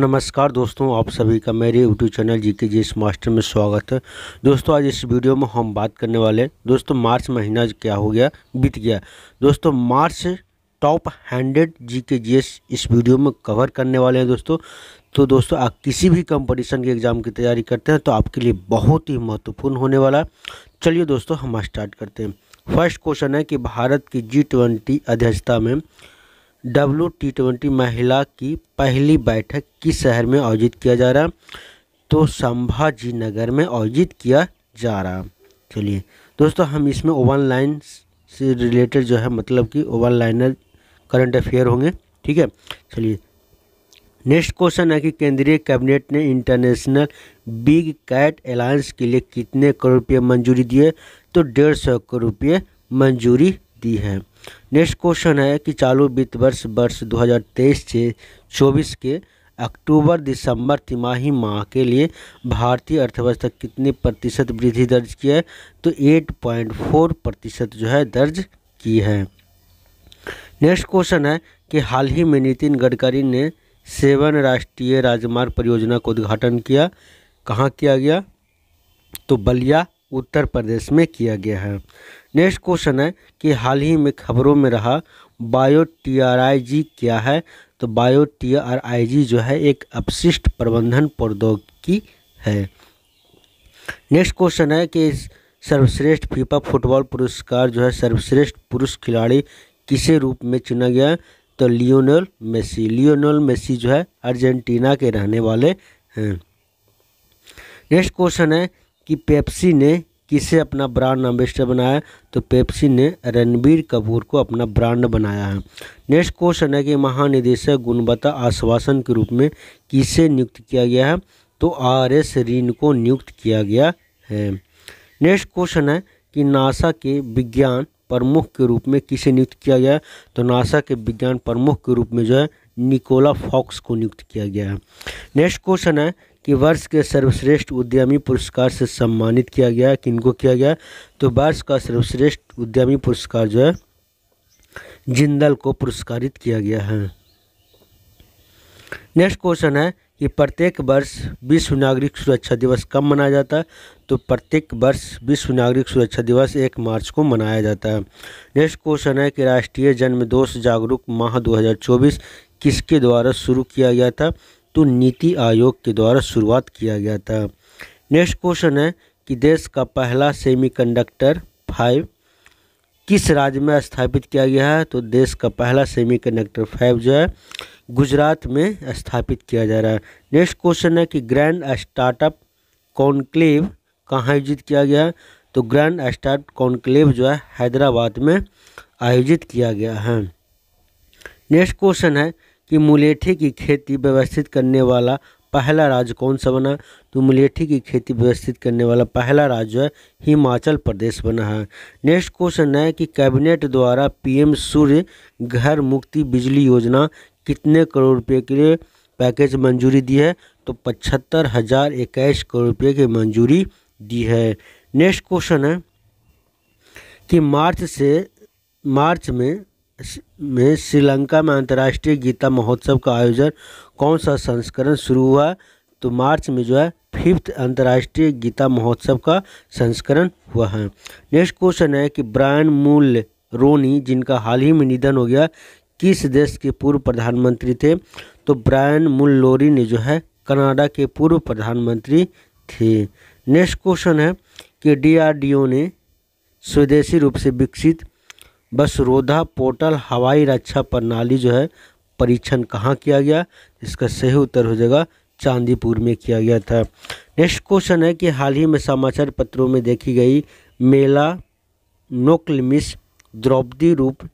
नमस्कार दोस्तों आप सभी का मेरे यूट्यूब चैनल जी के जी इस मास्टर में स्वागत है दोस्तों आज इस वीडियो में हम बात करने वाले दोस्तों मार्च महीना क्या हो गया बीत गया दोस्तों मार्च टॉप हंड्रेड जी के जी इस वीडियो में कवर करने वाले हैं दोस्तों तो दोस्तों आप किसी भी कंपटीशन के एग्ज़ाम की तैयारी करते हैं तो आपके लिए बहुत ही महत्वपूर्ण होने वाला चलिए दोस्तों हम स्टार्ट करते हैं फर्स्ट क्वेश्चन है कि भारत की जी ट्वेंटी अध्यक्षता में डब्ल्यू टी ट्वेंटी महिला की पहली बैठक किस शहर में आयोजित किया जा रहा तो संभाजी नगर में आयोजित किया जा रहा चलिए दोस्तों हम इसमें ओवन लाइन से रिलेटेड जो है मतलब कि ओवन लाइनर करंट अफेयर होंगे ठीक है चलिए नेक्स्ट क्वेश्चन है कि केंद्रीय कैबिनेट ने इंटरनेशनल बिग कैट अलायंस के लिए कितने करोड़ रुपये मंजूरी दिए तो डेढ़ सौ करोड़ रुपये मंजूरी दी है नेक्स्ट क्वेश्चन है कि चालू वित्त वर्ष वर्ष 2023 से 24 के अक्टूबर दिसंबर तिमाही माह के लिए भारतीय अर्थव्यवस्था कितने प्रतिशत वृद्धि दर्ज की है तो 8.4 प्रतिशत जो है दर्ज की है नेक्स्ट क्वेश्चन है कि हाल ही में नितिन गडकरी ने सेवन राष्ट्रीय राजमार्ग परियोजना का उद्घाटन किया कहाँ किया गया तो बलिया उत्तर प्रदेश में किया गया है नेक्स्ट क्वेश्चन है कि हाल ही में खबरों में रहा bio T R I G क्या है तो bio T R I G जो है एक अपशिष्ट प्रबंधन प्रौद्योगिकी है नेक्स्ट क्वेश्चन है कि सर्वश्रेष्ठ फीफा फुटबॉल पुरस्कार जो है सर्वश्रेष्ठ पुरुष खिलाड़ी किसे रूप में चुना गया तो लियोनल मेसी लियोनल मेसी जो है अर्जेंटीना के रहने वाले हैं नेक्स्ट क्वेश्चन है कि पेप्सी ने किसे अपना ब्रांड एम्बेसडर बनाया है तो पेप्सी ने रणबीर कपूर को अपना ब्रांड बनाया है नेक्स्ट क्वेश्चन है कि महानिदेशक गुणवत्ता आश्वासन के रूप में किसे नियुक्त किया गया है तो आर एस रीन को नियुक्त किया गया है नेक्स्ट क्वेश्चन है कि नासा के विज्ञान प्रमुख के रूप में किसे नियुक्त किया गया है तो नासा के विज्ञान प्रमुख के रूप में जो है निकोला फॉक्स को नियुक्त किया गया है नेक्स्ट क्वेश्चन है कि वर्ष के सर्वश्रेष्ठ उद्यमी पुरस्कार से सम्मानित किया गया किनको किया गया तो वर्ष का सर्वश्रेष्ठ उद्यमी पुरस्कार जो है जिंदल को पुरस्कारित किया गया है नेक्स्ट क्वेश्चन है कि प्रत्येक वर्ष विश्व नागरिक सुरक्षा दिवस कब मनाया जाता है तो प्रत्येक वर्ष विश्व नागरिक सुरक्षा दिवस एक मार्च को मनाया जाता है नेक्स्ट क्वेश्चन है कि राष्ट्रीय जन्म दोष जागरूक माह 2024 किसके द्वारा शुरू किया गया था तो नीति आयोग के द्वारा शुरुआत किया गया था नेक्स्ट क्वेश्चन है कि देश का पहला सेमीकंडक्टर फाइव किस राज्य में स्थापित किया गया है तो देश का पहला सेमीकंडक्टर फाइव जो है गुजरात में स्थापित किया जा रहा है नेक्स्ट क्वेश्चन है कि ग्रैंड स्टार्टअप कॉन्क्लेव कहाँ आयोजित किया गया तो ग्रैंड स्टार्ट कॉन्क्लेव जो है हैदराबाद में आयोजित किया गया है नेक्स्ट क्वेश्चन है कि मुलेठी की खेती व्यवस्थित करने वाला पहला राज्य कौन सा बना तो मुलेठी की खेती व्यवस्थित करने वाला पहला राज्य है हिमाचल प्रदेश बना है नेक्स्ट क्वेश्चन है कि कैबिनेट द्वारा पीएम सूर्य घर मुक्ति बिजली योजना कितने करोड़ रुपए के लिए पैकेज मंजूरी दी है तो पचहत्तर हज़ार इक्कीस करोड़ रुपये की मंजूरी दी है नेक्स्ट क्वेश्चन है कि मार्च से मार्च में में श्रीलंका में अंतर्राष्ट्रीय गीता महोत्सव का आयोजन कौन सा संस्करण शुरू हुआ तो मार्च में जो है फिफ्थ अंतर्राष्ट्रीय गीता महोत्सव का संस्करण हुआ है नेक्स्ट क्वेश्चन है कि ब्रायन मूल रोनी जिनका हाल ही में निधन हो गया किस देश के पूर्व प्रधानमंत्री थे तो ब्रायन मूल लोरी ने जो है कनाडा के पूर्व प्रधानमंत्री थे नेक्स्ट क्वेश्चन है कि डीआरडीओ ने स्वदेशी रूप से विकसित बस रोधा पोर्टल हवाई रक्षा प्रणाली जो है परीक्षण कहाँ किया गया इसका सही उत्तर हो जाएगा चांदीपुर में किया गया था नेक्स्ट क्वेश्चन है कि हाल ही में समाचार पत्रों में देखी गई मेला नोक्लमिस द्रौपदी रूप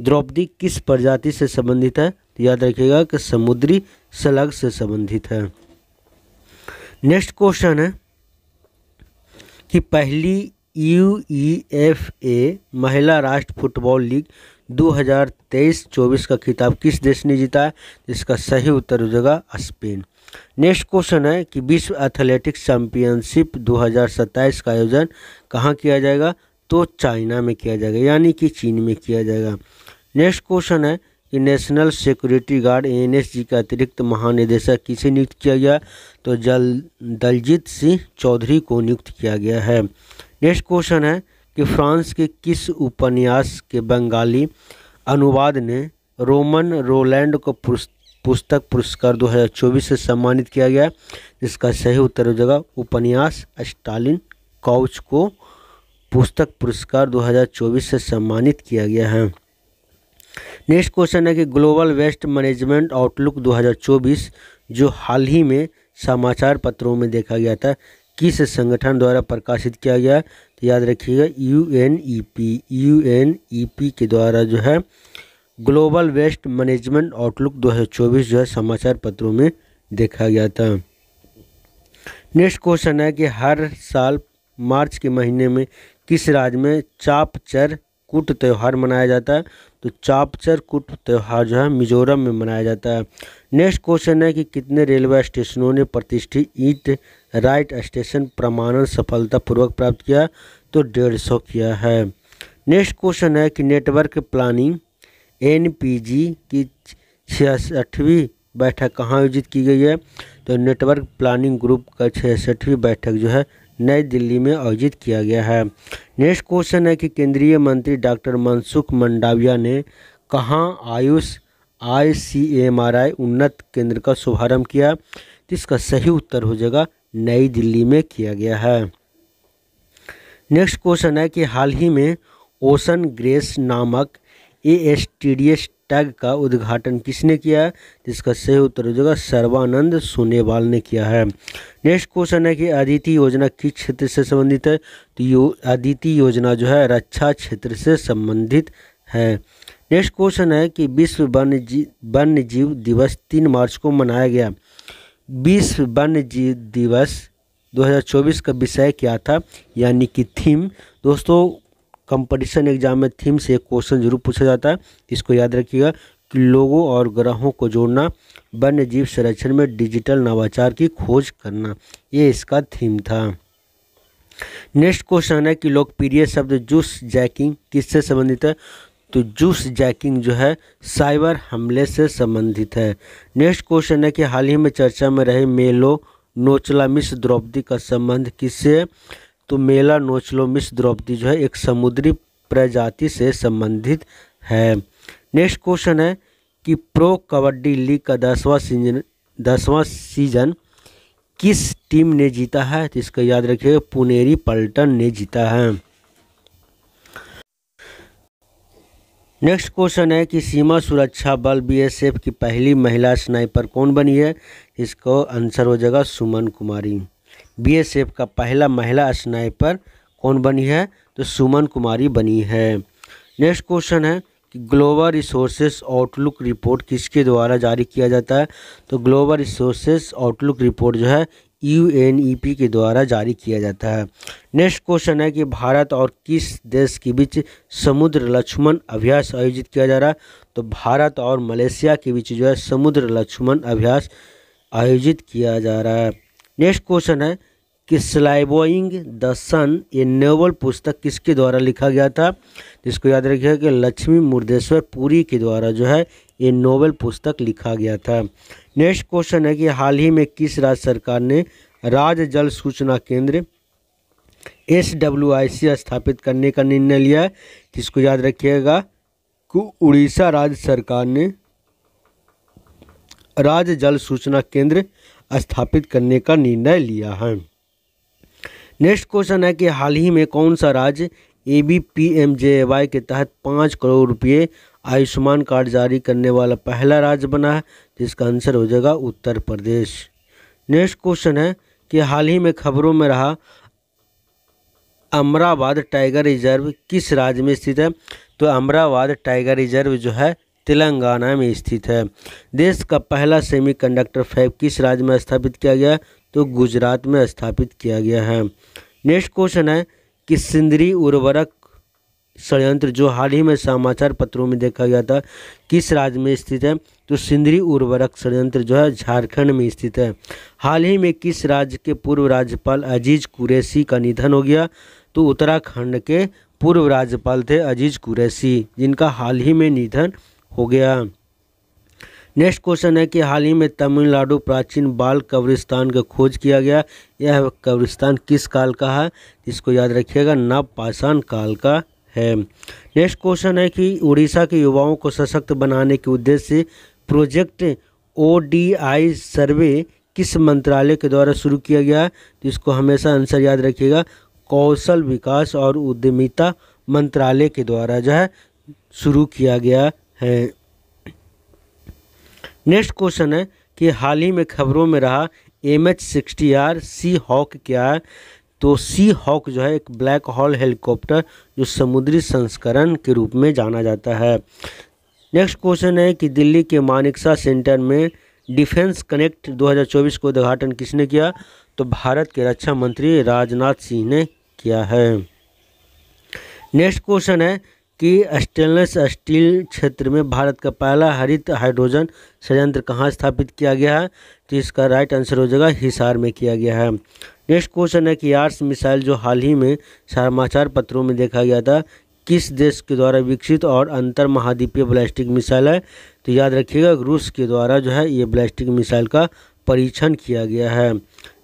द्रौपदी किस प्रजाति से संबंधित है तो याद रखिएगा कि समुद्री सलग से संबंधित है नेक्स्ट क्वेश्चन है कि पहली यू ई एफ ए महिला राष्ट्र फुटबॉल लीग 2023-24 का खिताब किस देश ने जीता है इसका सही उत्तर हो जाएगा स्पेन नेक्स्ट क्वेश्चन है कि विश्व एथलेटिक्स चैंपियनशिप 2027 का आयोजन कहाँ किया जाएगा तो चाइना में किया जाएगा यानी कि चीन में किया जाएगा नेक्स्ट क्वेश्चन है कि नेशनल सिक्योरिटी गार्ड जी का अतिरिक्त महानिदेशक किसे नियुक्त किया गया तो जल दलजीत सिंह चौधरी को नियुक्त किया गया है नेक्स्ट क्वेश्चन है कि फ्रांस के किस उपन्यास के बंगाली अनुवाद ने रोमन रोलैंड को पुस्तक पुरस्कार 2024 से सम्मानित किया गया जिसका सही उत्तर हो जाएगा उपन्यास स्टालिन काउच को पुस्तक पुरस्कार 2024 से सम्मानित किया गया है नेक्स्ट क्वेश्चन है कि ग्लोबल वेस्ट मैनेजमेंट आउटलुक 2024 जो हाल ही में समाचार पत्रों में देखा गया था किस संगठन द्वारा प्रकाशित किया गया तो याद रखिएगा U N E P U N E P के द्वारा जो है ग्लोबल वेस्ट मैनेजमेंट आउटलुक 2024 जो है समाचार पत्रों में देखा गया था नेक्स्ट क्वेश्चन है कि हर साल मार्च के महीने में किस राज्य में चापचर कुट त्यौहार मनाया जाता है तो चापचर कुट त्यौहार जो है मिजोरम में मनाया जाता है नेक्स्ट क्वेश्चन है कि कितने रेलवे स्टेशनों ने प्रतिष्ठित ईंट राइट स्टेशन प्रमाणन सफलतापूर्वक प्राप्त किया तो डेढ़ सौ किया है नेक्स्ट क्वेश्चन है कि नेटवर्क प्लानिंग एनपीजी की छियासठवीं बैठक कहाँ आयोजित की गई है तो नेटवर्क प्लानिंग ग्रुप का छियासठवीं बैठक जो है नई दिल्ली में आयोजित किया गया है नेक्स्ट क्वेश्चन है कि केंद्रीय मंत्री डॉक्टर मनसुख मंडाविया ने कहाँ AYUSH I C M R I उन्नत केंद्र का शुभारंभ किया तो इसका सही उत्तर हो जाएगा नई दिल्ली में किया गया है नेक्स्ट क्वेश्चन है कि हाल ही में ओशन ग्रेस नामक A S T D S tag का उद्घाटन किसने किया है जिसका सही उत्तर हो जाएगा सर्वानंद सोनेवाल ने किया है नेक्स्ट क्वेश्चन है कि अदिति योजना किस क्षेत्र से संबंधित है तो यो अदिति योजना जो है रक्षा क्षेत्र से संबंधित है नेक्स्ट क्वेश्चन है कि विश्व वन्य जी, वन्य जीव दिवस तीन मार्च को मनाया गया विश्व वन्य जीव दिवस 2024 का विषय क्या था यानी कि थीम दोस्तों कंपटीशन एग्जाम में थीम से एक क्वेश्चन जरूर पूछा जाता है इसको याद रखिएगा कि लोगों और ग्रहों को जोड़ना वन्य जीव संरक्षण में डिजिटल नवाचार की खोज करना ये इसका थीम था नेक्स्ट क्वेश्चन है कि लोकप्रिय शब्द जूस जैकिंग किससे संबंधित है तो जूस जैकिंग जो है साइबर हमले से संबंधित है नेक्स्ट क्वेश्चन है कि हाल ही में चर्चा में रहे मेलो नोचला मिस द्रौपदी का संबंध किससे तो मेला नोचलो मिस द्रौपदी जो है एक समुद्री प्रजाति से संबंधित है नेक्स्ट क्वेश्चन है कि प्रो कबड्डी लीग का दसवां सीजन दसवां सीजन किस टीम ने जीता है तो इसका याद रखिएगा पुनेरी पल्टन ने जीता है नेक्स्ट क्वेश्चन है कि सीमा सुरक्षा बल बीएसएफ की पहली महिला स्नाइपर कौन बनी है इसको आंसर हो जाएगा सुमन कुमारी बीएसएफ का पहला महिला स्नाइपर कौन बनी है तो सुमन कुमारी बनी है नेक्स्ट क्वेश्चन है कि ग्लोबल रिसोर्सेस आउटलुक रिपोर्ट किसके द्वारा जारी किया जाता है तो ग्लोबल रिसोर्सेज आउटलुक रिपोर्ट जो है यू एन ई पी के द्वारा जारी किया जाता है नेक्स्ट क्वेश्चन है कि भारत और किस देश के बीच समुद्र लक्ष्मण अभ्यास आयोजित किया जा रहा है तो भारत और मलेशिया के बीच जो है समुद्र लक्ष्मण अभ्यास आयोजित किया जा रहा है नेक्स्ट क्वेश्चन है कि स्लाइबोइंग द सन ये नोवल पुस्तक किसके द्वारा लिखा गया था इसको याद रखिएगा कि लक्ष्मी मुर्देश्वर पुरी के द्वारा जो है ये नोवल पुस्तक लिखा गया था नेक्स्ट क्वेश्चन है कि हाल ही में किस राज्य सरकार ने राज्य जल सूचना केंद्र एस डब्ल्यू आई सी स्थापित करने का निर्णय लिया है तो याद रखिएगा कि उड़ीसा राज्य सरकार ने राज्य जल सूचना केंद्र स्थापित करने का निर्णय लिया है नेक्स्ट क्वेश्चन है कि हाल ही में कौन सा राज्य A B P M J Y के तहत पाँच करोड़ रुपये आयुष्मान कार्ड जारी करने वाला पहला राज्य बना है जिसका आंसर हो जाएगा उत्तर प्रदेश नेक्स्ट क्वेश्चन है कि हाल ही में खबरों में रहा अमराबाद टाइगर रिजर्व किस राज्य में स्थित है तो अमराबाद टाइगर रिजर्व जो है तेलंगाना में स्थित है देश का पहला सेमीकंडक्टर फैब किस राज्य में स्थापित किया गया तो गुजरात में स्थापित किया गया है नेक्स्ट क्वेश्चन है कि सिंदरी उर्वरक षडयंत्र जो हाल ही में समाचार पत्रों में देखा गया था किस राज्य में स्थित है तो सिंदरी उर्वरक षडयंत्र जो है झारखंड में स्थित है हाल ही में किस राज्य के पूर्व राज्यपाल अजीज कुरैशी का निधन हो गया तो उत्तराखंड के पूर्व राज्यपाल थे अजीज कुरैशी जिनका हाल ही में निधन हो गया नेक्स्ट क्वेश्चन है कि हाल ही में तमिलनाडु प्राचीन बाल कब्रिस्तान का खोज किया गया यह कब्रिस्तान किस काल का है इसको याद रखिएगा नवपाषाण काल का है नेक्स्ट क्वेश्चन है कि उड़ीसा के युवाओं को सशक्त बनाने के उद्देश्य प्रोजेक्ट ओडीआई सर्वे किस मंत्रालय के द्वारा शुरू किया गया है जिसको हमेशा आंसर याद रखिएगा कौशल विकास और उद्यमिता मंत्रालय के द्वारा जो है शुरू किया गया है नेक्स्ट क्वेश्चन है कि हाल ही में खबरों में रहा एम एच सी हॉक क्या है तो सी हॉक जो है एक ब्लैक हॉल हेलीकॉप्टर जो समुद्री संस्करण के रूप में जाना जाता है नेक्स्ट क्वेश्चन है कि दिल्ली के मानिकसा सेंटर में डिफेंस कनेक्ट 2024 को उद्घाटन किसने किया तो भारत के रक्षा मंत्री राजनाथ सिंह ने किया है नेक्स्ट क्वेश्चन है कि स्टेनलेस स्टील क्षेत्र में भारत का पहला हरित हाइड्रोजन संयंत्र कहाँ स्थापित किया गया है तो इसका राइट आंसर हो जाएगा हिसार में किया गया है नेक्स्ट क्वेश्चन है कि आर्स मिसाइल जो हाल ही में समाचार पत्रों में देखा गया था किस देश के द्वारा विकसित और अंतर महाद्वीपीय ब्लास्टिक मिसाइल है तो याद रखिएगा रूस के द्वारा जो है ये ब्लास्टिक मिसाइल का परीक्षण किया गया है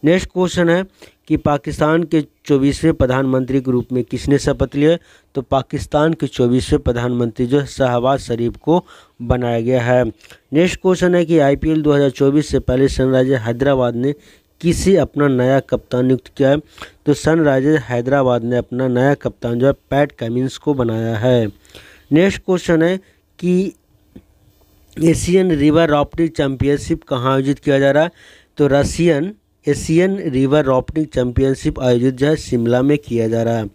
नेक्स्ट क्वेश्चन है कि पाकिस्तान के चौबीसवें प्रधानमंत्री के रूप में किसने शपथ लिया तो पाकिस्तान के चौबीसवें प्रधानमंत्री जो शहबाज शरीफ को बनाया गया है नेक्स्ट क्वेश्चन है कि आईपीएल 2024 से पहले सनराइजर हैदराबाद ने किसे अपना नया कप्तान नियुक्त किया है तो सनराइजर्स हैदराबाद ने अपना नया कप्तान जो है पैट कमिंस को बनाया है नेक्स्ट क्वेश्चन है कि एशियन रिवर रॉपटिंग चैंपियनशिप कहाँ आयोजित किया जा रहा है तो Russian Asian river rafting championship आयोजित जो है शिमला में किया जा रहा है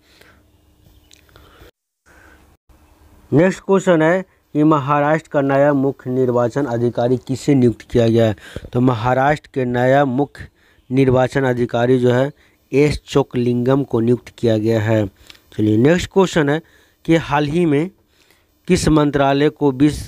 नेक्स्ट क्वेश्चन है कि महाराष्ट्र का नया मुख्य निर्वाचन अधिकारी किसे नियुक्त किया गया है तो महाराष्ट्र के नया मुख्य निर्वाचन अधिकारी जो है एस चोकलिंगम को नियुक्त किया गया है चलिए नेक्स्ट क्वेश्चन है कि हाल ही में किस मंत्रालय को बीस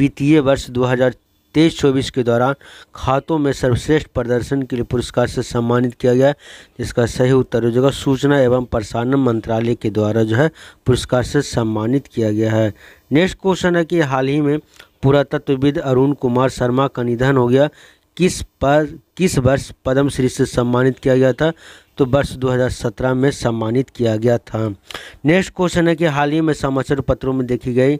वित्तीय वर्ष 2023-24 के दौरान खातों में सर्वश्रेष्ठ प्रदर्शन के लिए पुरस्कार से सम्मानित किया गया जिसका सही उत्तर हो जाएगा सूचना एवं प्रसारण मंत्रालय के द्वारा जो है पुरस्कार से सम्मानित किया गया है नेक्स्ट क्वेश्चन है कि हाल ही में पुरातत्वविद अरुण कुमार शर्मा का निधन हो गया किस पर किस वर्ष पद्मश्री से सम्मानित किया गया था तो वर्ष 2017 में सम्मानित किया गया था नेक्स्ट क्वेश्चन है कि हाल ही में समाचार पत्रों में देखी गई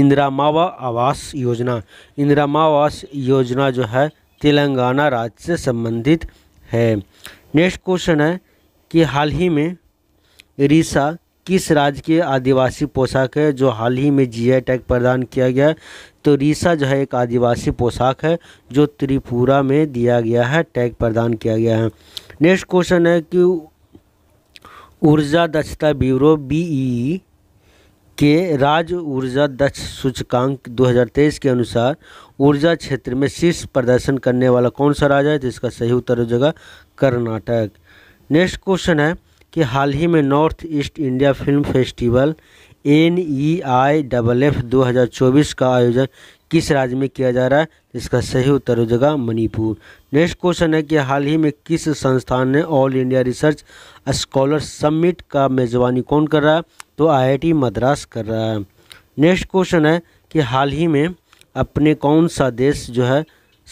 इंदिरा मावा आवास योजना इंदिरा मावा आवास योजना जो है तेलंगाना राज्य से संबंधित है नेक्स्ट क्वेश्चन है कि हाल ही में रीसा किस राज्य के आदिवासी पोशाक है जो हाल ही में जीआई टैग प्रदान किया गया तो रीसा जो है एक आदिवासी पोशाक है जो त्रिपुरा में दिया गया है टैग प्रदान किया गया है नेक्स्ट क्वेश्चन है कि ऊर्जा दक्षता ब्यूरो बीई के राज्य ऊर्जा दक्ष सूचकांक 2023 के अनुसार ऊर्जा क्षेत्र में शीर्ष प्रदर्शन करने वाला कौन सा राज्य है तो इसका सही उत्तर हो जाएगा कर्नाटक नेक्स्ट क्वेश्चन है कि हाल ही में north east India film festival N E I double F चौबीस का आयोजन किस राज्य में किया जा रहा है इसका सही उत्तर हो जाएगा मणिपुर नेक्स्ट क्वेश्चन है कि हाल ही में किस संस्थान ने all India research scholar summit का मेजबानी कौन कर रहा है तो आईआईटी मद्रास कर रहा है नेक्स्ट क्वेश्चन है कि हाल ही में अपने कौन सा देश जो है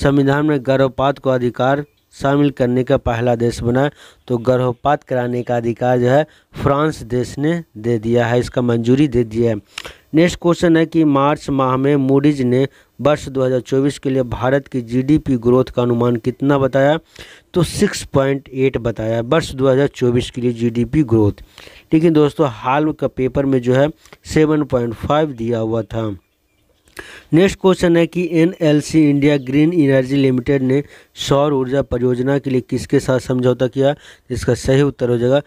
संविधान में गर्भपात को अधिकार शामिल करने का पहला देश बना तो गर्भपात कराने का अधिकार जो है फ्रांस देश ने दे दिया है इसका मंजूरी दे दिया है नेक्स्ट क्वेश्चन है कि मार्च माह में मूडीज ने वर्ष 2024 के लिए भारत की जीडीपी ग्रोथ का अनुमान कितना बताया तो 6.8 बताया वर्ष 2024 के लिए जीडीपी ग्रोथ लेकिन दोस्तों हाल का पेपर में जो है 7.5 दिया हुआ था नेक्स्ट क्वेश्चन है कि N India green energy limited ने सौर ऊर्जा परियोजना के लिए किसके साथ समझौता किया जिसका सही उत्तर हो जाएगा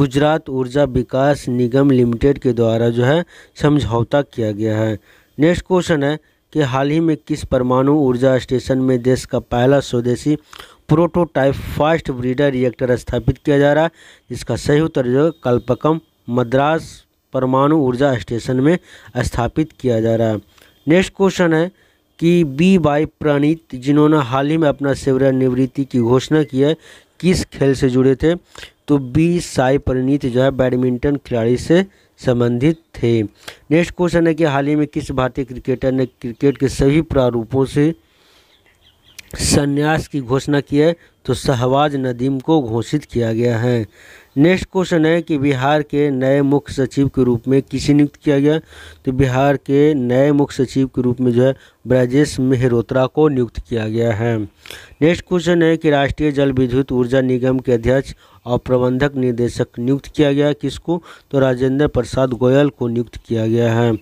गुजरात ऊर्जा विकास निगम लिमिटेड के द्वारा जो है समझौता किया गया है नेक्स्ट क्वेश्चन है कि हाल ही में किस परमाणु ऊर्जा स्टेशन में देश का पहला स्वदेशी प्रोटोटाइप फास्ट ब्रीडर रिएक्टर स्थापित किया जा रहा है जिसका सही उत्तर जो कल्पकम मद्रास परमाणु ऊर्जा स्टेशन में स्थापित किया जा रहा है नेक्स्ट क्वेश्चन है कि बी बाई प्रणीत जिन्होंने हाल ही में अपना सेवरानिवृत्ति की घोषणा की है किस खेल से जुड़े थे तो बी साई प्रणीत जो है बैडमिंटन खिलाड़ी से संबंधित थे नेक्स्ट क्वेश्चन है कि हाल ही में किस भारतीय क्रिकेटर ने क्रिकेट के सभी प्रारूपों से संन्यास की घोषणा की है तो शहबाज नदीम को घोषित किया गया है नेक्स्ट क्वेश्चन है कि बिहार के नए मुख्य सचिव के रूप में किसे नियुक्त किया गया तो बिहार के नए मुख्य सचिव के रूप में जो है ब्रजेश मेहरोत्रा को नियुक्त किया गया है नेक्स्ट क्वेश्चन है कि राष्ट्रीय जल विद्युत ऊर्जा निगम के अध्यक्ष और प्रबंधक निदेशक नियुक्त किया गया किसको तो राजेंद्र प्रसाद गोयल को नियुक्त किया गया है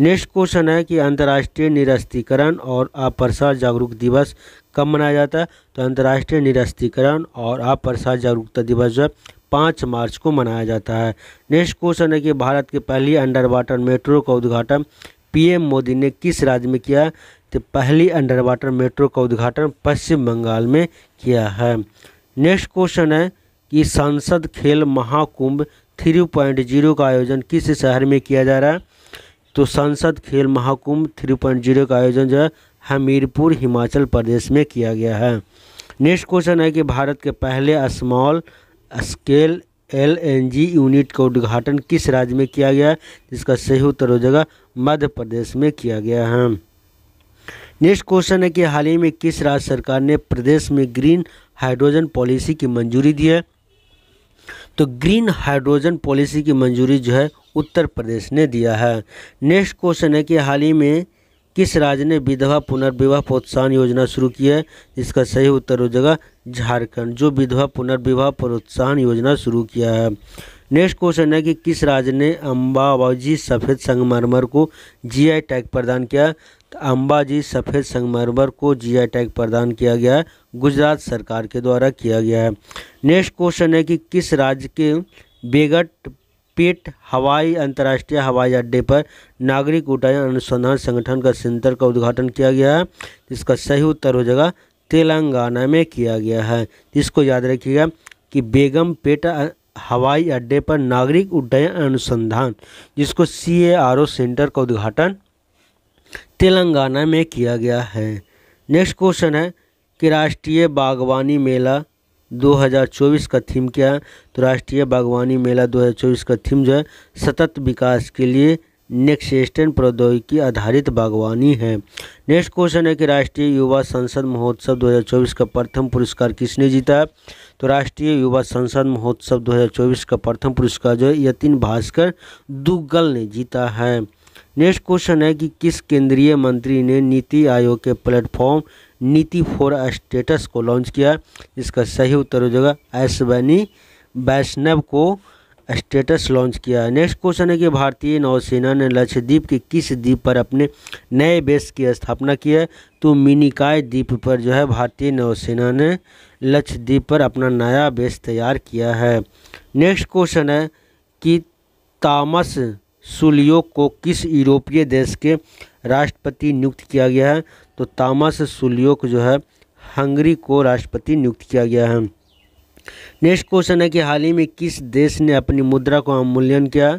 नेक्स्ट क्वेश्चन है कि अंतर्राष्ट्रीय निरस्तीकरण और अप्रसार जागरूक दिवस कब मनाया जाता है तो अंतर्राष्ट्रीय निरस्तीकरण और अप्रसार जागरूकता दिवस जो पाँच मार्च को मनाया जाता है नेक्स्ट क्वेश्चन है कि भारत की पहली अंडर वाटर मेट्रो का उद्घाटन पीएम मोदी ने किस राज्य में किया तो पहली अंडर वाटर मेट्रो का उद्घाटन पश्चिम बंगाल में किया है नेक्स्ट क्वेश्चन है कि संसद खेल महाकुंभ थ्री पॉइंट जीरो का आयोजन किस शहर में किया जा रहा है तो संसद खेल महाकुंभ थ्री पॉइंट जीरो का आयोजन जो है हमीरपुर हिमाचल प्रदेश में किया गया है नेक्स्ट क्वेश्चन है कि भारत के पहले स्मॉल स्केल जी यूनिट का उद्घाटन किस राज्य में किया गया है जिसका सही उत्तर हो जाएगा मध्य प्रदेश में किया गया है नेक्स्ट क्वेश्चन है कि हाल ही में किस राज्य सरकार ने प्रदेश में ग्रीन हाइड्रोजन पॉलिसी की मंजूरी दी है तो ग्रीन हाइड्रोजन पॉलिसी की मंजूरी जो है उत्तर प्रदेश ने दिया है नेक्स्ट क्वेश्चन है कि हाल ही में किस राज्य ने विधवा पुनर्विवाह प्रोत्साहन योजना शुरू की है इसका सही उत्तर हो जाएगा झारखंड जो विधवा पुनर्विवाह प्रोत्साहन योजना शुरू किया है नेक्स्ट क्वेश्चन है कि किस राज्य ने अम्बाबाजी सफ़ेद संगमरमर को जीआई टैग प्रदान किया तो अम्बाजी सफ़ेद संगमरमर को जीआई टैग प्रदान किया गया है गुजरात सरकार के द्वारा किया गया है नेक्स्ट क्वेश्चन है कि किस राज्य के बेगट पेट हवाई अंतर्राष्ट्रीय हवाई अड्डे पर नागरिक उड्डयन अनुसंधान संगठन का सेंटर का उद्घाटन किया गया है जिसका सही उत्तर हो जाएगा तेलंगाना में किया गया है जिसको याद रखिएगा कि बेगम पेट हवाई अड्डे पर नागरिक उड्डयन अनुसंधान जिसको सी सेंटर का उद्घाटन तेलंगाना में किया गया है नेक्स्ट क्वेश्चन है कि राष्ट्रीय बागवानी मेला 2024 का थीम क्या है तो राष्ट्रीय बागवानी मेला 2024 का थीम जो है सतत विकास के लिए नेक्स्ट एस्टर्न प्रौद्योगिकी आधारित बागवानी है नेक्स्ट क्वेश्चन है कि राष्ट्रीय युवा संसद महोत्सव 2024 का प्रथम पुरस्कार किसने जीता है तो राष्ट्रीय युवा संसद महोत्सव 2024 का प्रथम पुरस्कार जो है यतिन भास्कर दुग्गल ने जीता है नेक्स्ट क्वेश्चन है कि किस केंद्रीय मंत्री ने नीति आयोग के प्लेटफॉर्म नीति फॉर स्टेटस को लॉन्च किया इसका सही उत्तर हो जाएगा अश्वनी वैष्णव को स्टेटस लॉन्च किया नेक्स्ट क्वेश्चन है कि भारतीय नौसेना ने लक्षद्वीप के किस द्वीप पर अपने नए बेस की स्थापना की है तो मिनिकाय द्वीप पर जो है भारतीय नौसेना ने लक्षद्वीप पर अपना नया बेस तैयार किया है नेक्स्ट क्वेश्चन है कि तामस सुलियो को किस यूरोपीय देश के राष्ट्रपति नियुक्त किया गया है तो तामस सुल्योक जो है हंगरी को राष्ट्रपति नियुक्त किया गया है नेक्स्ट क्वेश्चन है कि हाल ही में किस देश ने अपनी मुद्रा को अवमूल्यन किया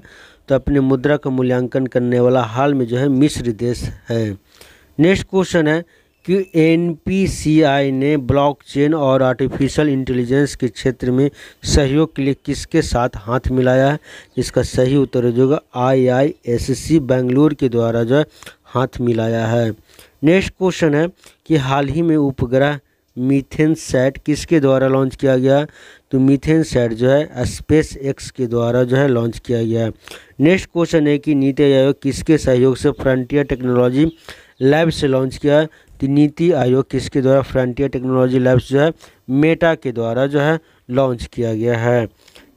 तो अपने मुद्रा का मूल्यांकन करने वाला हाल में जो है मिस्र देश है नेक्स्ट क्वेश्चन है कि एन ने ब्लॉकचेन और आर्टिफिशियल इंटेलिजेंस के क्षेत्र में सहयोग के लिए किसके साथ हाथ मिलाया है इसका सही उत्तर हो आई आई बेंगलुरु के द्वारा जो है हाथ मिलाया है नेक्स्ट क्वेश्चन है कि हाल ही में उपग्रह मीथेन सेट किसके द्वारा लॉन्च किया गया तो मीथेन सेट जो है स्पेस एक्स के द्वारा जो है लॉन्च किया गया नेक्स्ट क्वेश्चन है कि नीति आयोग किसके सहयोग से फ्रंटियर टेक्नोलॉजी लैब से लॉन्च किया तो नीति आयोग किसके द्वारा फ्रंटियर टेक्नोलॉजी लैब्स जो है मेटा के द्वारा जो है लॉन्च किया गया है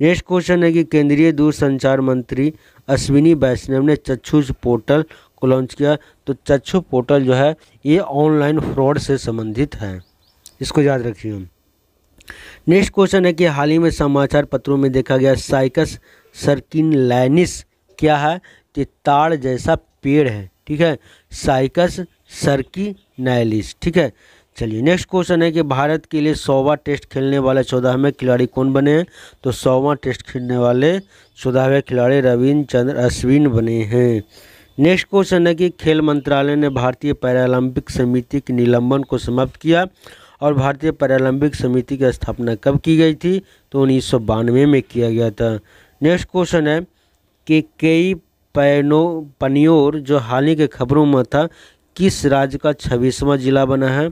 नेक्स्ट क्वेश्चन है कि केंद्रीय दूरसंचार मंत्री अश्विनी वैष्णव ने चक्षुष पोर्टल को लॉन्च किया तो चक्षु पोर्टल जो है ये ऑनलाइन फ्रॉड से संबंधित है इसको याद रखिए नेक्स्ट क्वेश्चन है कि हाल ही में समाचार पत्रों में देखा गया साइकस सर्किन लाइनिस क्या है कि ताड़ जैसा पेड़ है ठीक है साइकस सर्की नाइलिस ठीक है चलिए नेक्स्ट क्वेश्चन है कि भारत के लिए सौवा टेस्ट खेलने वाले चौदहवें खिलाड़ी कौन बने हैं तो सौवा टेस्ट खेलने वाले चौदहवें खिलाड़ी रविंद्र चंद्र अश्विन बने हैं नेक्स्ट क्वेश्चन है कि खेल मंत्रालय ने भारतीय पैरालंपिक समिति के निलंबन को समाप्त किया और भारतीय पैरालंपिक समिति की स्थापना कब की गई थी तो उन्नीस में किया गया था नेक्स्ट क्वेश्चन है कि कई पैनो पनियोर जो हाल ही के खबरों में था किस राज्य का छब्बीसवां जिला बना है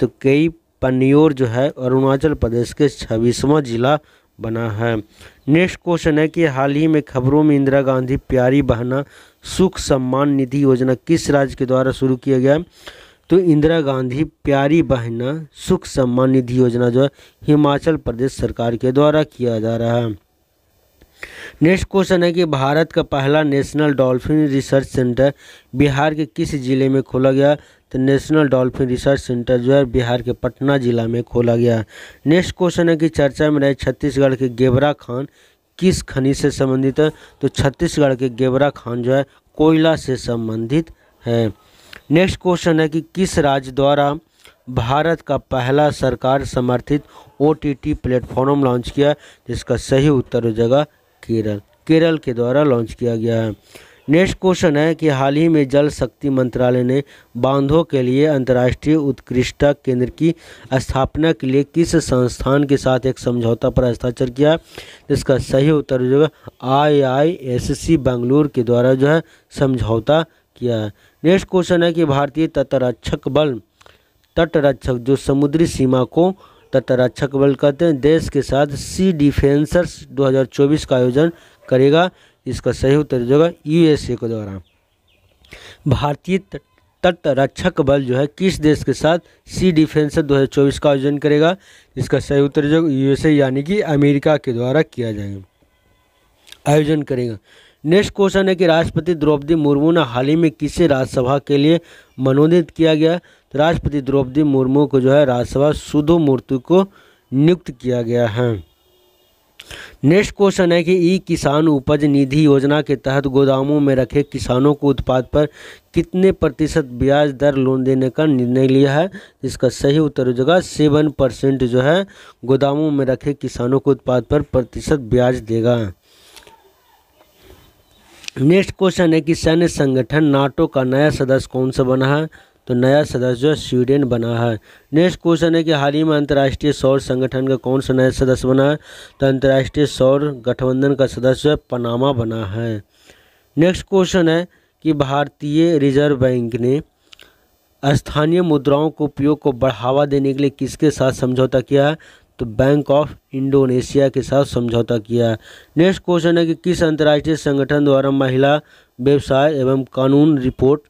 तो कई पनियोर जो है अरुणाचल प्रदेश के छब्बीसवां जिला बना है नेक्स्ट क्वेश्चन है कि हाल ही में खबरों में इंदिरा गांधी प्यारी बहना सुख सम्मान निधि योजना किस राज्य के द्वारा शुरू किया गया तो इंदिरा गांधी प्यारी बहना सुख सम्मान निधि योजना जो है हिमाचल प्रदेश सरकार के द्वारा किया जा रहा है नेक्स्ट क्वेश्चन है कि भारत का पहला national dolphin research centre Bihar के किस जिले में खोला गया तो नेशनल डॉल्फिन रिसर्च सेंटर जो है बिहार के पटना जिला में खोला गया नेक्स्ट क्वेश्चन है कि चर्चा में रहे छत्तीसगढ़ के गेबरा खान किस खनिज से संबंधित है तो छत्तीसगढ़ के गेवरा खान जो है कोयला से संबंधित है नेक्स्ट क्वेश्चन है कि किस राज्य द्वारा भारत का पहला सरकार समर्थित ओ प्लेटफॉर्म लॉन्च किया जिसका सही उत्तर हो जाएगा केरल केरल के द्वारा लॉन्च किया गया है नेक्स्ट क्वेश्चन है कि हाल ही में जल शक्ति मंत्रालय ने बांधों के लिए अंतर्राष्ट्रीय उत्कृष्टता केंद्र की स्थापना के लिए किस संस्थान के साथ एक समझौता पर हस्ताक्षर किया जिसका सही उत्तर जो है आई आई एस सी बेंगलुरु के द्वारा जो है समझौता किया है नेक्स्ट क्वेश्चन है कि भारतीय तटरक्षक बल तटरक्षक जो समुद्री सीमा को तटरक्षक बल कहते हैं देश के साथ सी डिफेंसर्स 2024 का आयोजन करेगा इसका सही उत्तर जो है यूएसए के द्वारा भारतीय तट रक्षक बल जो है किस देश के साथ सी डिफेंस 2024 का आयोजन करेगा इसका सही उत्तर जो यूएसए यानी कि अमेरिका के द्वारा किया जाएगा आयोजन करेगा नेक्स्ट क्वेश्चन है कि राष्ट्रपति द्रौपदी मुर्मू ने हाल ही में किसे राज्यसभा के लिए मनोनीत किया गया तो राष्ट्रपति द्रौपदी मुर्मू को जो है राज्यसभा सुधो मूर्ति को नियुक्त किया गया है नेक्स्ट क्वेश्चन है कि ई किसान उपज निधि योजना के तहत गोदामों में रखे किसानों को उत्पाद पर कितने प्रतिशत ब्याज दर लोन देने का निर्णय लिया है इसका सही उत्तर हो जाएगा सेवन परसेंट जो है गोदामों में रखे किसानों को उत्पाद पर प्रतिशत ब्याज देगा नेक्स्ट क्वेश्चन है कि सैन्य संगठन नाटो का नया सदस्य कौन सा बना है तो नया सदस्य स्वीडन बना है नेक्स्ट क्वेश्चन है कि हाल ही में अंतर्राष्ट्रीय सौर संगठन का कौन सा नया सदस्य बना है तो अंतर्राष्ट्रीय सौर गठबंधन का सदस्य पनामा बना है नेक्स्ट क्वेश्चन है कि भारतीय रिजर्व बैंक ने स्थानीय मुद्राओं के उपयोग को बढ़ावा देने के लिए किसके साथ समझौता किया है तो बैंक ऑफ इंडोनेशिया के साथ समझौता किया है नेक्स्ट क्वेश्चन है कि किस अंतर्राष्ट्रीय संगठन द्वारा महिला व्यवसाय एवं कानून रिपोर्ट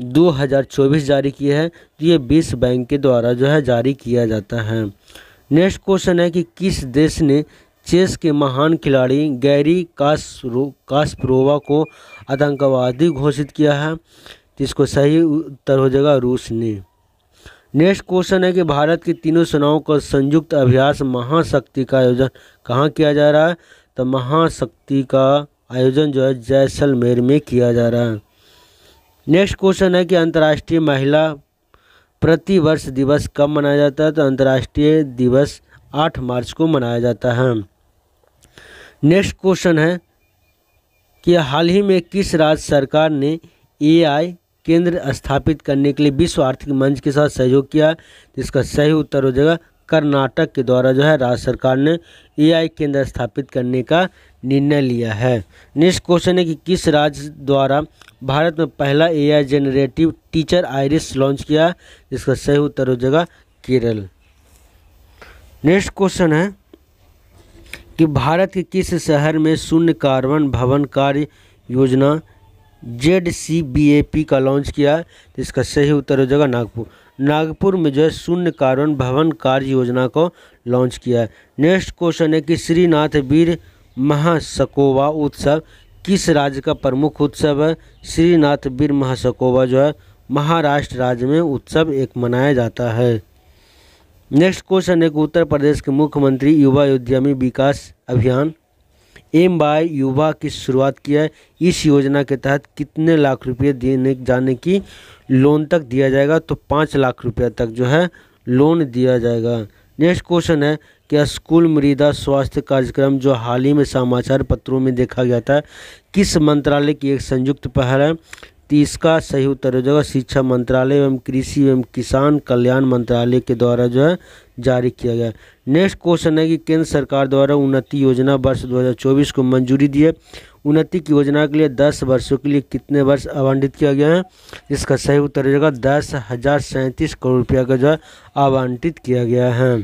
2024 जारी किया है तो ये 20 बैंक के द्वारा जो है जारी किया जाता है नेक्स्ट क्वेश्चन है कि किस देश ने चेस के महान खिलाड़ी गैरी कास्रो कास्प्रोवा को आतंकवादी घोषित किया है जिसको तो सही उत्तर हो जाएगा रूस ने नेक्स्ट क्वेश्चन है कि भारत की तीनों सेनाओं का संयुक्त अभ्यास महाशक्ति का आयोजन कहाँ किया जा रहा है तो महाशक्ति का आयोजन जो है जैसलमेर में किया जा रहा है नेक्स्ट क्वेश्चन है कि अंतर्राष्ट्रीय महिला प्रतिवर्ष दिवस कब मनाया जाता है तो अंतर्राष्ट्रीय दिवस 8 मार्च को मनाया जाता है नेक्स्ट क्वेश्चन है कि हाल ही में किस राज्य सरकार ने एआई केंद्र स्थापित करने के लिए विश्व आर्थिक मंच के साथ सहयोग किया तो इसका सही उत्तर हो जाएगा कर्नाटक के द्वारा जो है राज्य सरकार ने एआई केंद्र स्थापित करने का निर्णय लिया है नेक्स्ट क्वेश्चन है कि किस राज्य द्वारा भारत में पहला AI generative teacher Iris launch किया जिसका सही उत्तर हो जाएगा केरल नेक्स्ट क्वेश्चन है कि भारत के किस शहर में शून्य कार्बन भवन कार्य योजना Z C B A P का लॉन्च किया जिसका सही उत्तर हो जाएगा नागपुर नागपुर में जो है शून्य कार्बन भवन कार्य योजना को लॉन्च किया है नेक्स्ट क्वेश्चन है कि श्रीनाथ वीर महासकोवा उत्सव किस राज्य का प्रमुख उत्सव है श्रीनाथ वीर महासकोवा जो है महाराष्ट्र राज्य में उत्सव एक मनाया जाता है नेक्स्ट क्वेश्चन है कि उत्तर प्रदेश के मुख्यमंत्री युवा उद्यमी विकास अभियान एम बाय युवा की शुरुआत किया है इस योजना के तहत कितने लाख रुपये देने जाने की लोन तक दिया जाएगा तो पाँच लाख रुपया तक जो है लोन दिया जाएगा नेक्स्ट क्वेश्चन है कि स्कूल मृदा स्वास्थ्य कार्यक्रम जो हाल ही में समाचार पत्रों में देखा गया था किस मंत्रालय की एक संयुक्त पहल है तो इसका सही उत्तर हो जाएगा शिक्षा मंत्रालय एवं कृषि एवं किसान कल्याण मंत्रालय के द्वारा जो है जारी किया गया नेक्स्ट क्वेश्चन है कि केंद्र सरकार द्वारा उन्नति योजना वर्ष 2024 को मंजूरी दी है उन्नति की योजना के लिए 10 वर्षों के लिए कितने वर्ष आवंटित किया गया है इसका सही उत्तर हो जाएगा दस हज़ार सैंतीस करोड़ रुपया का जो आवंटित किया गया है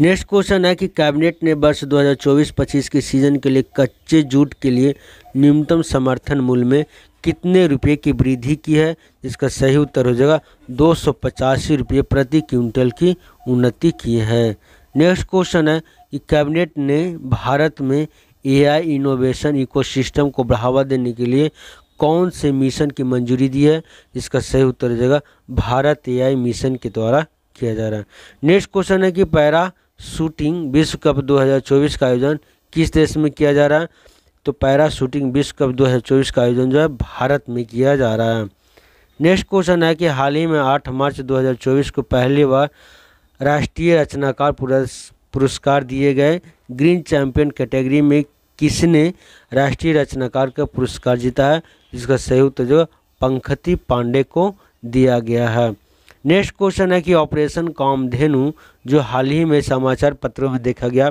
नेक्स्ट क्वेश्चन है कि कैबिनेट ने वर्ष 2024-25 के सीजन के लिए कच्चे जूट के लिए न्यूनतम समर्थन मूल्य में कितने रुपए की वृद्धि की है इसका सही उत्तर हो जाएगा दो रुपये प्रति क्विंटल की उन्नति की है नेक्स्ट क्वेश्चन है कि कैबिनेट ने भारत में एआई इनोवेशन इकोसिस्टम को बढ़ावा देने के लिए कौन से मिशन की मंजूरी दी है इसका सही उत्तर हो जाएगा भारत एआई मिशन के द्वारा किया जा रहा है नेक्स्ट क्वेश्चन है कि पैरा शूटिंग विश्व कप 2024 का आयोजन किस देश में किया जा रहा है तो पैरा शूटिंग विश्व कप 2024 का आयोजन जो है भारत में किया जा रहा है नेक्स्ट क्वेश्चन है कि हाल ही में 8 मार्च 2024 को पहली बार राष्ट्रीय रचनाकार पुरस्कार दिए गए ग्रीन चैंपियन कैटेगरी में किसने राष्ट्रीय रचनाकार का पुरस्कार जीता है जिसका उत्तर जो पंखती पांडे को दिया गया है नेक्स्ट क्वेश्चन है कि ऑपरेशन कामधेनु जो हाल ही में समाचार पत्रों में देखा गया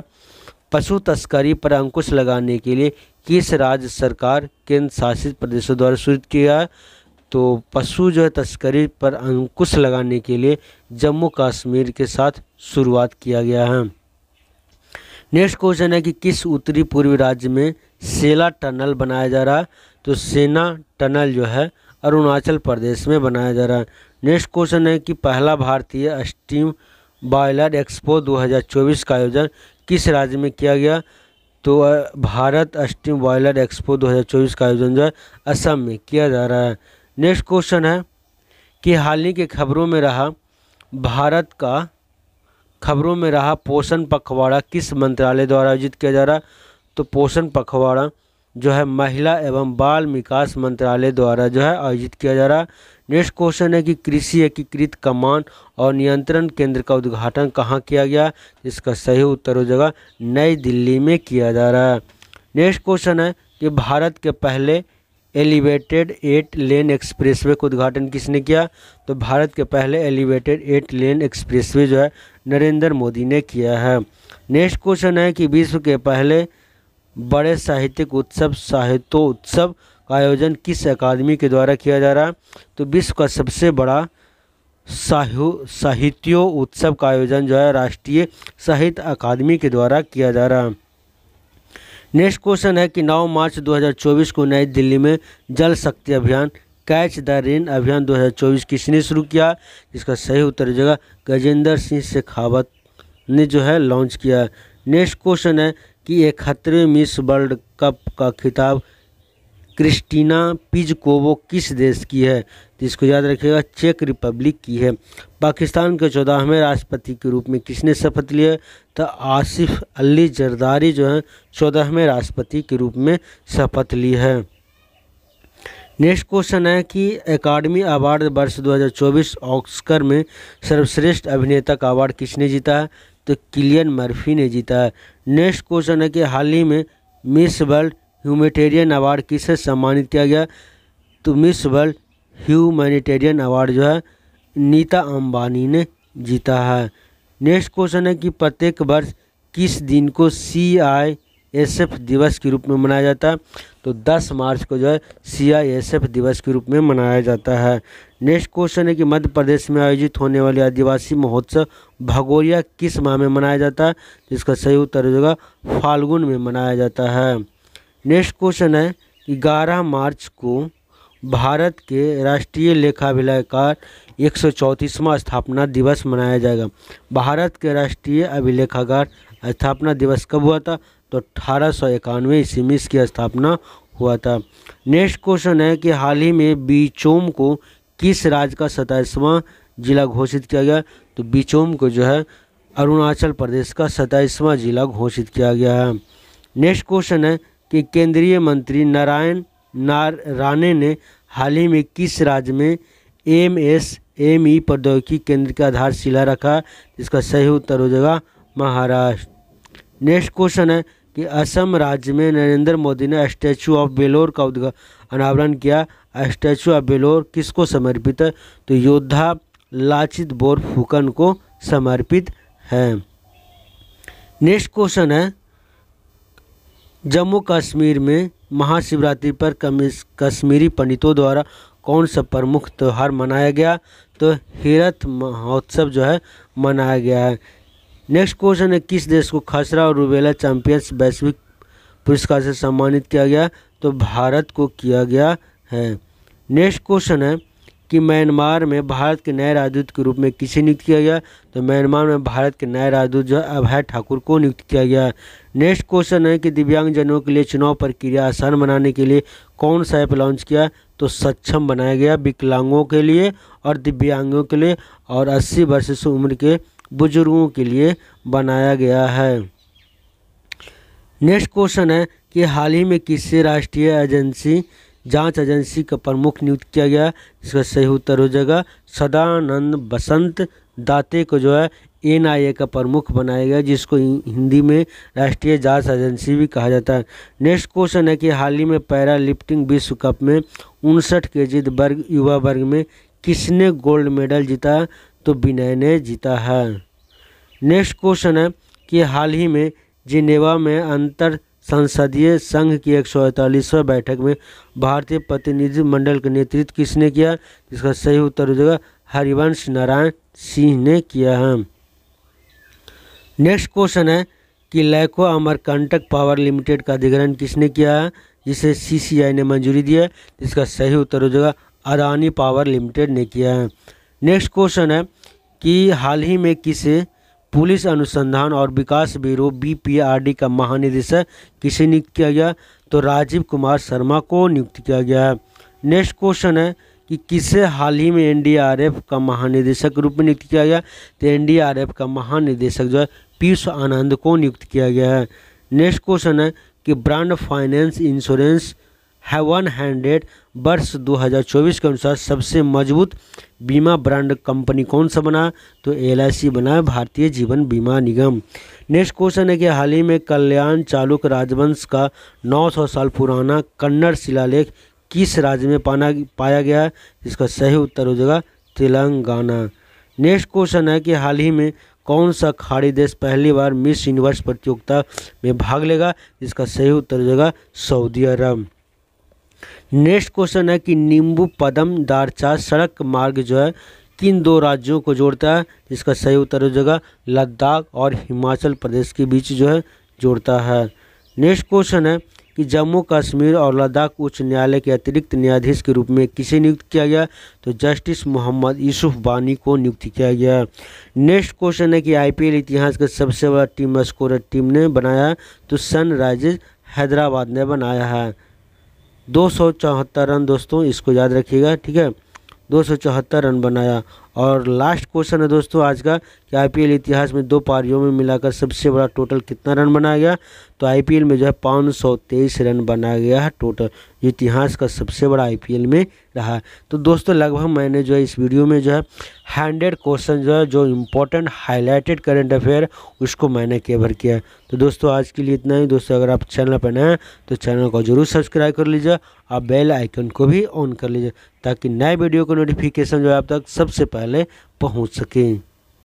पशु तस्करी पर अंकुश लगाने के लिए किस राज्य सरकार केंद्र शासित प्रदेशों द्वारा शुरू किया तो पशु जो है तस्करी पर अंकुश लगाने के लिए जम्मू कश्मीर के साथ शुरुआत किया गया है नेक्स्ट क्वेश्चन है कि किस उत्तरी पूर्वी राज्य में सेला टनल बनाया जा रहा है तो सेना टनल जो है अरुणाचल प्रदेश में बनाया जा रहा है नेक्स्ट क्वेश्चन है कि पहला भारतीय स्टीम बॉयलर एक्सपो 2024 का आयोजन किस राज्य में किया गया तो भारत स्टीम बॉयलर एक्सपो 2024 का आयोजन जो है असम में किया जा रहा है नेक्स्ट क्वेश्चन है कि हाल ही के खबरों में रहा भारत का खबरों में रहा पोषण पखवाड़ा किस मंत्रालय द्वारा आयोजित किया जा रहा तो पोषण पखवाड़ा जो है महिला एवं बाल विकास मंत्रालय द्वारा जो है आयोजित किया जा रहा नेक्स्ट क्वेश्चन है कि कृषि एकीकृत कमान और नियंत्रण केंद्र का उद्घाटन कहाँ किया गया इसका सही उत्तर हो जाएगा नई दिल्ली में किया जा रहा है नेक्स्ट क्वेश्चन है कि भारत के पहले एलिवेटेड एट लेन एक्सप्रेसवे का उद्घाटन किसने किया तो भारत के पहले एलिवेटेड एट लेन एक्सप्रेसवे जो है नरेंद्र मोदी ने किया है नेक्स्ट क्वेश्चन है कि विश्व के पहले बड़े साहित्यिक उत्सव साहित्योत्सव का आयोजन किस अकादमी के द्वारा किया जा रहा तो विश्व का सबसे बड़ा साहित्य उत्सव का आयोजन जो है राष्ट्रीय साहित्य अकादमी के द्वारा किया जा रहा नेक्स्ट क्वेश्चन है कि 9 मार्च 2024 को नई दिल्ली में जल शक्ति अभियान कैच द रेन अभियान 2024 किसने शुरू किया इसका सही उत्तर जगह गजेंद्र सिंह शेखावत ने जो है लॉन्च किया नेक्स्ट क्वेश्चन है कि इकहत्तरवें मिस वर्ल्ड कप का खिताब क्रिस्टीना पिजकोवो किस देश की है तो इसको याद रखिएगा चेक रिपब्लिक की है पाकिस्तान के चौदहवें राष्ट्रपति के रूप में किसने शपथ ली है तो आसिफ अली जरदारी जो है चौदहवें राष्ट्रपति के रूप में शपथ ली है नेक्स्ट क्वेश्चन है कि एकेडमी अवार्ड वर्ष 2024 ऑस्कर में सर्वश्रेष्ठ अभिनेता का अवार्ड किसने जीता है तो किलियन मर्फी ने जीता है नेक्स्ट क्वेश्चन है कि हाल ही में मिस वर्ल्ड ह्यूमेटेरियन अवार्ड किससे सम्मानित किया गया तो मिस वर्ल्ड ह्यूमेटेरियन अवार्ड जो है नीता अंबानी ने जीता है नेक्स्ट क्वेश्चन है कि प्रत्येक वर्ष किस दिन को सी आई एस एफ दिवस के रूप में मनाया जाता है तो 10 मार्च को जो है सी आई एस एफ दिवस के रूप में मनाया जाता है नेक्स्ट क्वेश्चन है कि मध्य प्रदेश में आयोजित होने वाले आदिवासी महोत्सव भगोरिया किस माह में मनाया जाता है जिसका सही उत्तर हो फाल्गुन में मनाया जाता है नेक्स्ट क्वेश्चन है कि ग्यारह मार्च को भारत के राष्ट्रीय लेखाभिलेखाकार एक सौ चौंतीसवां स्थापना दिवस मनाया जाएगा भारत के राष्ट्रीय अभिलेखागार स्थापना दिवस कब हुआ था तो अठारह सौ इक्यानवे ईस्वी में इसकी स्थापना हुआ था नेक्स्ट क्वेश्चन है कि हाल ही में बीचोम को किस राज्य का सताईसवां जिला घोषित किया गया तो बीचोम को जो है अरुणाचल प्रदेश का सताईसवां जिला घोषित किया गया है नेक्स्ट क्वेश्चन है कि केंद्रीय मंत्री नारायण नार राणे ने हाल ही में किस राज्य में एम एस एम ई प्रौद्योगिकी केंद्र का आधारशिला रखा जिसका सही उत्तर हो जाएगा महाराष्ट्र नेक्स्ट क्वेश्चन है कि असम राज्य में नरेंद्र मोदी ने स्टैचू ऑफ बेलोर का अनावरण किया स्टैचू ऑफ बेलोर किसको समर्पित है तो योद्धा लाचित बोर फुकन को समर्पित है नेक्स्ट क्वेश्चन है जम्मू कश्मीर में महाशिवरात्रि पर कश्मीरी पंडितों द्वारा कौन सा प्रमुख त्यौहार मनाया गया तो हिरत महोत्सव जो है मनाया गया है नेक्स्ट क्वेश्चन है किस देश को खसरा और रुबेला चैंपियंस वैश्विक पुरस्कार से सम्मानित किया गया तो भारत को किया गया है नेक्स्ट क्वेश्चन है कि म्यांमार में भारत के नए राजदूत के रूप में किसे नियुक्त किया गया तो म्यांमार में भारत के नए राजदूत जो है अभय ठाकुर को नियुक्त किया गया नेक्स्ट क्वेश्चन है कि दिव्यांगजनों के लिए चुनाव प्रक्रिया आसान बनाने के लिए कौन सा ऐप लॉन्च किया तो सक्षम बनाया गया विकलांगों के लिए और दिव्यांगों के लिए और अस्सी वर्ष से उम्र के बुजुर्गों के लिए बनाया गया है नेक्स्ट क्वेश्चन है कि हाल ही में किससे राष्ट्रीय एजेंसी जांच एजेंसी का प्रमुख नियुक्त किया गया इसका सही उत्तर हो जाएगा सदानंद बसंत दाते को जो है एनआईए का प्रमुख बनाया गया जिसको हिंदी में राष्ट्रीय जांच एजेंसी भी कहा जाता है नेक्स्ट क्वेश्चन है कि हाल ही में पैरा लिफ्टिंग विश्व कप में उनसठ के जी वर्ग युवा वर्ग में किसने गोल्ड मेडल जीता तो विनय ने जीता है नेक्स्ट क्वेश्चन है कि हाल ही में जिनेवा में अंतर संसदीय संघ की एक बैठक में भारतीय प्रतिनिधि मंडल का नेतृत्व किसने किया जिसका सही उत्तर हो जाएगा हरिवंश नारायण सिंह ने किया है नेक्स्ट क्वेश्चन है कि लैको अमरकंटक पावर लिमिटेड का अधिग्रहण किसने किया है जिसे सीसीआई ने मंजूरी दिया है जिसका सही उत्तर हो जाएगा अदानी पावर लिमिटेड ने किया है नेक्स्ट क्वेश्चन है कि हाल ही में किसे पुलिस अनुसंधान और विकास ब्यूरो बीपीआरडी का महानिदेशक किसे नियुक्त किया गया तो राजीव कुमार शर्मा को नियुक्त किया गया है नेक्स्ट क्वेश्चन है कि किसे हाल ही में एनडीआरएफ का महानिदेशक रूप में नियुक्त किया गया तो एनडीआरएफ का महानिदेशक जो है पीयूष आनंद को नियुक्त किया गया है नेक्स्ट क्वेश्चन है कि ब्रांड फाइनेंस इंश्योरेंस है वन हंड्रेड वर्ष 2024 के अनुसार सबसे मजबूत बीमा ब्रांड कंपनी कौन सा बना तो एल बना भारतीय जीवन बीमा निगम नेक्स्ट क्वेश्चन है कि हाल ही में कल्याण चालुक राजवंश का 900 साल पुराना कन्नड़ शिलालेख किस राज्य में पाना पाया गया इसका सही उत्तर हो जाएगा तेलंगाना नेक्स्ट क्वेश्चन है कि हाल ही में कौन सा खाड़ी देश पहली बार मिस यूनिवर्स प्रतियोगिता में भाग लेगा इसका सही उत्तर हो जाएगा सऊदी अरब नेक्स्ट क्वेश्चन है कि नींबू पदम दारचा सड़क मार्ग जो है किन दो राज्यों को जोड़ता है इसका सही उत्तर हो जाएगा लद्दाख और हिमाचल प्रदेश के बीच जो है जोड़ता है नेक्स्ट क्वेश्चन है कि जम्मू कश्मीर और लद्दाख उच्च न्यायालय के अतिरिक्त न्यायाधीश के रूप में किसे नियुक्त किया गया तो जस्टिस मोहम्मद यूसुफ बानी को नियुक्त किया गया नेक्स्ट क्वेश्चन है कि आईपीएल इतिहास का सबसे बड़ा टीम स्कोर टीम ने बनाया तो सनराइजर्स हैदराबाद ने बनाया है दो सौ चौहत्तर रन दोस्तों इसको याद रखिएगा ठीक है दो सौ चौहत्तर रन बनाया और लास्ट क्वेश्चन है दोस्तों आज का कि आईपीएल इतिहास में दो पारियों में मिलाकर सबसे बड़ा टोटल कितना रन बनाया गया तो आईपीएल में जो है पाँच सौ तेईस रन बनाया गया है टोटल जो इतिहास का सबसे बड़ा आईपीएल में रहा तो दोस्तों लगभग मैंने जो है इस वीडियो में जो है हंड्रेड क्वेश्चन जो है जो इम्पोर्टेंट हाईलाइटेड करेंट अफेयर उसको मैंने केवर किया तो दोस्तों आज के लिए इतना ही दोस्तों अगर आप चैनल पर नए हैं तो चैनल को जरूर सब्सक्राइब कर लीजिए और बेल आइकन को भी ऑन कर लीजिए ताकि नए वीडियो का नोटिफिकेशन जो है आप तक सबसे पहले कार्यालय पहुंच सकें